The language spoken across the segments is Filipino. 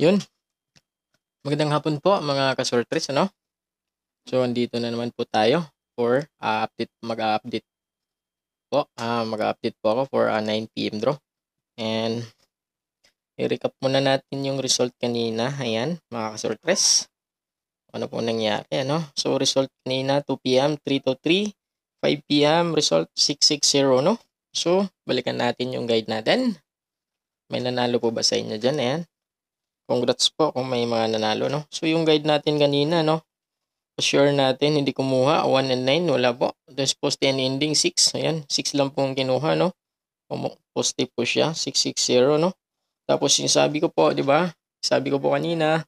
yun. Magandang hapon po mga kasortres, ano? So, andito na naman po tayo for uh, update, mag-update po. Uh, mag-update po ako for uh, 9pm draw. And, i-recap muna natin yung result kanina. Ayan, mga kasortres. Ano po nangyari, ano? So, result kanina 2pm, 3 to 3. 5pm, result 660, no? So, balikan natin yung guide natin. May nanalo po ba sa inyo dyan? Ayan. Congrats po kung may mga nanalo, no? So, yung guide natin kanina, no? Sure natin, hindi kumuha. 1 and 9, wala po. Tapos post and ending, 6. Ayun, 6 lang po ang kinuha, no? Positive po siya, 660, no? Tapos yung sabi ko po, di ba? Sabi ko po kanina,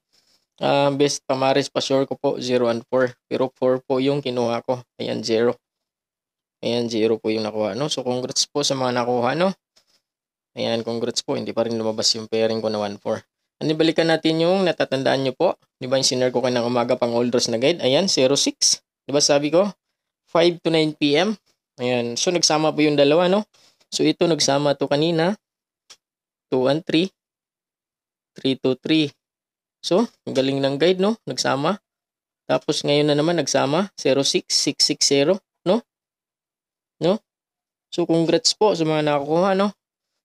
uh, best pamaris pa sure ko po, 0 and 4. Pero 4 po yung kinuha ko. Ayun, 0. Ayun, 0 po yung nakuha, no? So, congrats po sa mga nakuha, no? Ayan, congrats po. Hindi pa rin lumabas yung pairing ko na 1-4 balikan natin yung natatandaan nyo po. Di ba yung sinare ko kanang umaga pang all dress na guide? Ayan, 06. Di ba sabi ko? 5 to 9 p.m. Ayan. So, nagsama po yung dalawa, no? So, ito nagsama to kanina. 2 and 3. 3 to 3. So, galing ng guide, no? Nagsama. Tapos, ngayon na naman, nagsama. 06660, no? No? So, congrats po sa mga nakakuha, no?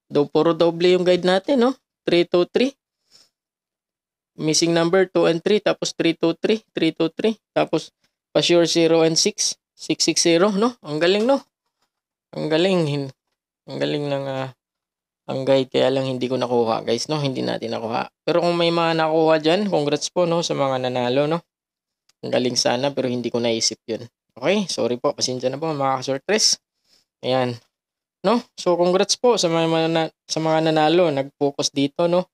Do, puro doble yung guide natin, no? 3 to 3 missing number 2 and 3 tapos 323 323 tapos pa sure 0 and 6 660 no ang galing no ang galing ang galing ng uh, ang guide kaya lang hindi ko nakuha guys no hindi natin nakuha pero kung may mga nakuha diyan congrats po no sa mga nanalo no ang galing sana pero hindi ko naisip 'yun okay sorry po pasensya na po mga surprise ayan no so congrats po sa mga sa mga nanalo nag-focus dito no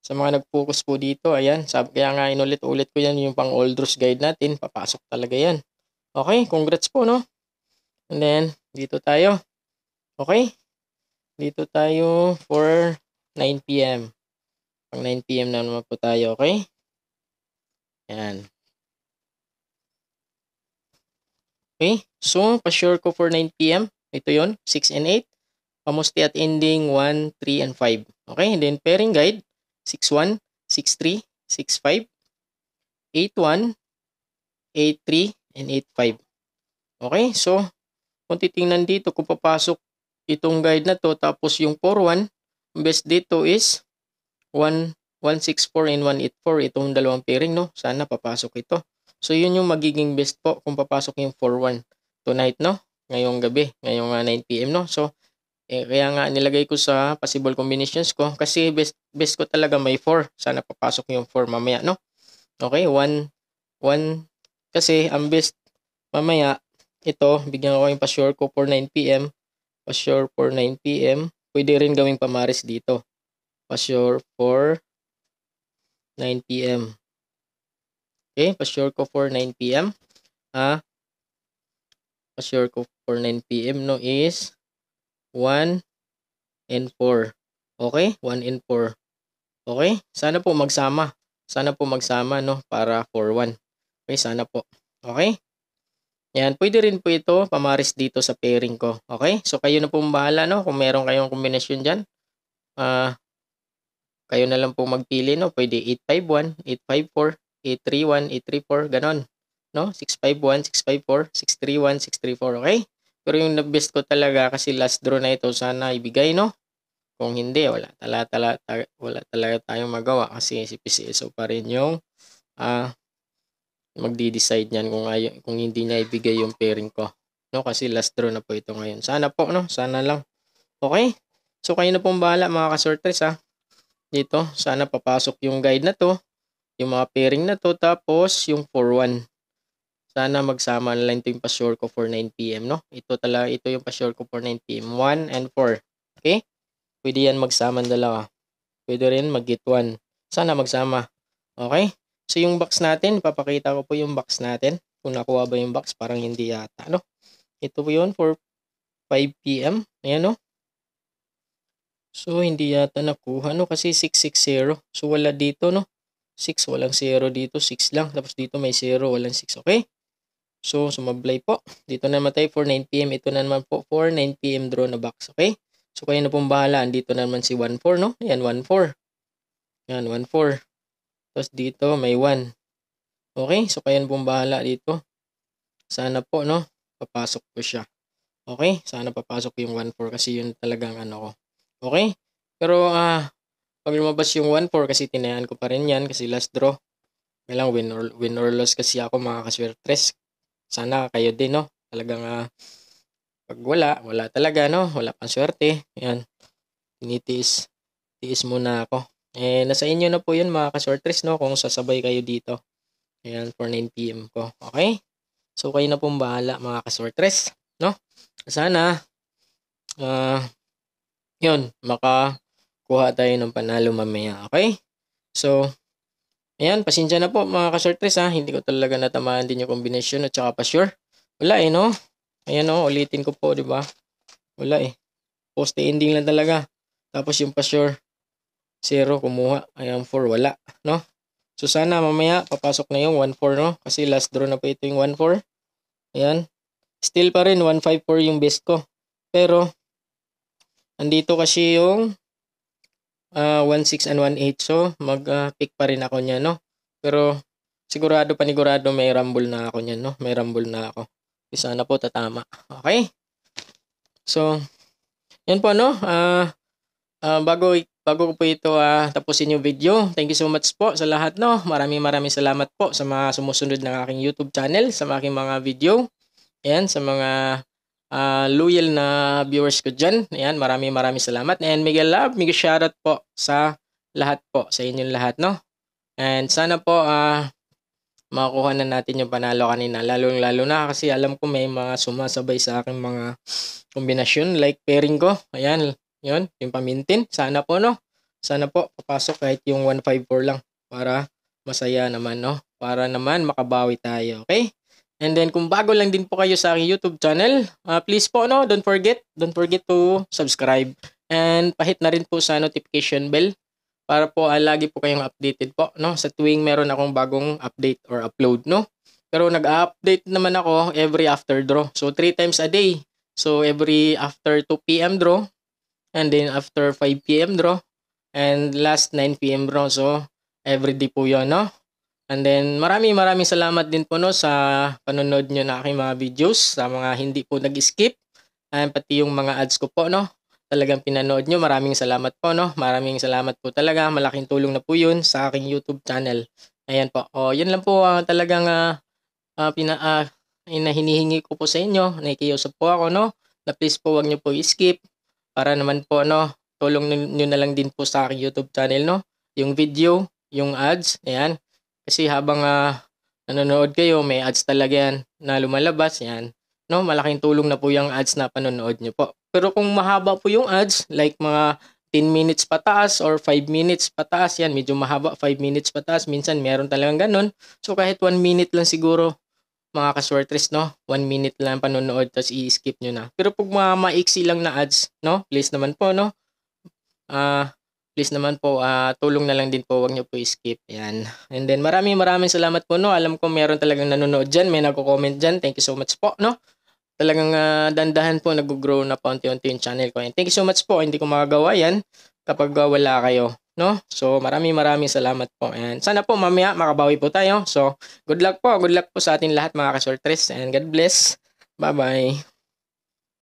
sa mga nag-focus po dito, ayan, sabi kaya nga inulit-ulit ko yan yung pang Oldros guide natin, papasok talaga yan. Okay, congrats po, no? And then, dito tayo. Okay, dito tayo for 9pm. Pang 9pm na naman po tayo, okay? Yan. Okay, so pa-sure ko for 9pm. Ito yon 6 and 8. Pamusti at ending 1, 3, and 5. Okay, and then pairing guide. 61, 63, 65, 81, 83, and 85. Okay, so kung titingnan dito, kung papasok itong guide na to, tapos yung 41, best dito is 1, 164 and 184, itong dalawang pairing, no? Sana papasok ito. So, yun yung magiging best po kung papasok yung 41 tonight, no? Ngayong gabi, ngayong uh, ah, 9pm, no? So, eh, kaya nga nilagay ko sa possible combinations ko kasi best, best ko talaga may 4. Sana papasok yung 4 mamaya, no? Okay, 1, 1. Kasi ang best mamaya, ito, bigyan ko yung pa-sure ko for 9pm. Pa-sure for 9pm. Pwede rin gawing pamaris dito. Pa-sure for 9pm. Okay, pa-sure ko for 9pm. Ah, pa-sure ko for 9pm no is 1 and 4. Okay? 1 and 4. Okay? Sana po magsama. Sana po magsama, no? Para 4-1. Okay, sana po. Okay? Yan, pwede rin po ito pamaris dito sa pairing ko. Okay? So, kayo na pong bahala, no? Kung meron kayong kombinasyon diyan. ah, uh, kayo na lang po magpili, no? Pwede 851, 854, 831, 834, ganon. No? 651, 654, 631, 634, okay? Pero yung na-best ko talaga kasi last draw na ito, sana ibigay, no? Kung hindi, wala talaga, tala, ta, wala talaga tayong magawa kasi si PCSO pa rin yung uh, magdi-decide niyan kung, ayaw, kung hindi niya ibigay yung pairing ko. No? Kasi last draw na po ito ngayon. Sana po, no? Sana lang. Okay? So, kayo na pong bahala mga kasortres, ha? Ah. Dito, sana papasok yung guide na to, yung mga pairing na to, tapos yung 41. Sana magsama na lang ito yung pa-sure ko for 9pm, no? Ito talaga, ito yung pa-sure ko for 9pm. 1 and 4. Okay? Pwede yan magsama dalawa. Pwede rin mag-get 1. Sana magsama. Okay? So yung box natin, papakita ko po yung box natin. Kung nakuha ba yung box, parang hindi yata, no? Ito po yun for 5pm. Ayan, no? So, hindi yata nakuha, no? Kasi 660. So, wala dito, no? 6, walang 0 dito, 6 lang. Tapos dito may 0, walang 6, okay? So, sumablay po. Dito na naman tayo 49 pm Ito na naman po 49 pm draw na box. Okay? So, kayo na pong bahala. Dito na naman si 1.4, no? Ayan, 1.4. 4 Ayan, 1 Tapos dito, may 1. Okay? So, kayo na pong bahala dito. Sana po, no? Papasok po siya. Okay? Sana papasok yung 1.4 kasi yun talagang ano ko. Okay? Pero, ah, uh, pag lumabas yung 1.4 kasi tinayaan ko pa rin yan kasi last draw. Kailang win or, win or loss kasi ako mga kaswertres sana kayo din, no? Talagang uh, pag wala, wala talaga, no? Wala pang swerte. Yan. Tinitiis. Tiis muna ako. Eh, nasa inyo na po yun mga ka-shortress, no? Kung sasabay kayo dito. Ayan, for 9pm ko. Okay? So, kayo na pong bahala mga ka-shortress, no? Sana, uh, yun, makakuha tayo ng panalo mamaya. Okay? So, Ayan, pasensya na po mga ka-shortress ha. Hindi ko talaga natamaan din yung combination at saka pa-sure. Wala eh no. Ayan o, oh, ulitin ko po, di ba? Wala eh. post ending lang talaga. Tapos yung pa-sure, 0 kumuha. Ayan, 4 wala, no? So sana mamaya papasok na yung 1-4, no? Kasi last draw na po ito yung 1-4. Ayan. Still pa rin, 1-5-4 yung best ko. Pero, andito kasi yung uh, ah, 1.6 and 1.8. So, mag-pick ah, uh, pa rin ako niya, no? Pero, sigurado panigurado may rumble na ako niyan, no? May rumble na ako. sana po tatama. Okay? So, yan po, no? Uh, uh, bago, bago ko po ito uh, tapusin yung video, thank you so much po sa lahat, no? Maraming maraming salamat po sa mga sumusunod ng aking YouTube channel, sa mga aking mga video, yan, sa mga uh, loyal na viewers ko dyan. Ayan, maraming maraming salamat. And Miguel Love, Miguel shoutout po sa lahat po, sa inyong lahat, no? And sana po uh, ah, makuha na natin yung panalo kanina. Lalong lalo na kasi alam ko may mga sumasabay sa akin mga kombinasyon like pairing ko. Ayan, yun, yung pamintin. Sana po, no? Sana po, papasok kahit yung 154 lang para masaya naman, no? Para naman makabawi tayo, okay? And then kung bago lang din po kayo sa aking YouTube channel, uh, please po no, don't forget, don't forget to subscribe. And pahit na rin po sa notification bell para po uh, lagi po kayong updated po no sa tuwing meron akong bagong update or upload no. Pero nag-update naman ako every after draw. So 3 times a day. So every after 2 PM draw and then after 5 PM draw and last 9 PM draw. So every day po 'yon no. And then marami maraming salamat din po no sa panonood nyo na aking mga videos, sa mga hindi po nag-skip, and pati yung mga ads ko po no. Talagang pinanood nyo, maraming salamat po no. Maraming salamat po talaga, malaking tulong na po yun sa aking YouTube channel. Ayan po. O, yun lang po uh, talagang uh, uh, pina, uh, hinihingi ko po sa inyo. Nakikiusap po ako no, na please po wag nyo po i skip para naman po no, tulong nyo na lang din po sa aking YouTube channel no. Yung video, yung ads, ayan kasi habang uh, nanonood kayo, may ads talaga yan na lumalabas yan. No, malaking tulong na po yung ads na panonood nyo po. Pero kung mahaba po yung ads, like mga 10 minutes pataas or 5 minutes pataas yan, medyo mahaba, 5 minutes pataas, minsan meron talagang ganun. So kahit 1 minute lang siguro mga kaswertres, no? 1 minute lang panonood, tapos i-skip nyo na. Pero pag mga maiksi lang na ads, no? Please naman po, no? Ah, uh, please naman po, uh, tulong na lang din po, wag niyo po skip Yan. And then maraming maraming salamat po, no. Alam ko meron talagang nanonood diyan, may nagko-comment diyan. Thank you so much po, no. Talagang uh, dandahan po nag-grow na paunti-unti yung channel ko. And thank you so much po. Hindi ko magagawa 'yan kapag uh, wala kayo, no. So maraming maraming salamat po. And sana po mamaya makabawi po tayo. So good luck po. Good luck po sa ating lahat mga kasortres and God bless. Bye-bye.